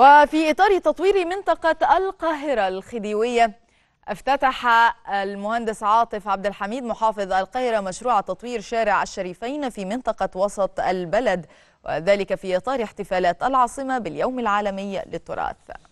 وفي إطار تطوير منطقة القاهرة الخديوية افتتح المهندس عاطف عبد الحميد محافظ القاهرة مشروع تطوير شارع الشريفين في منطقة وسط البلد وذلك في إطار احتفالات العاصمة باليوم العالمي للتراث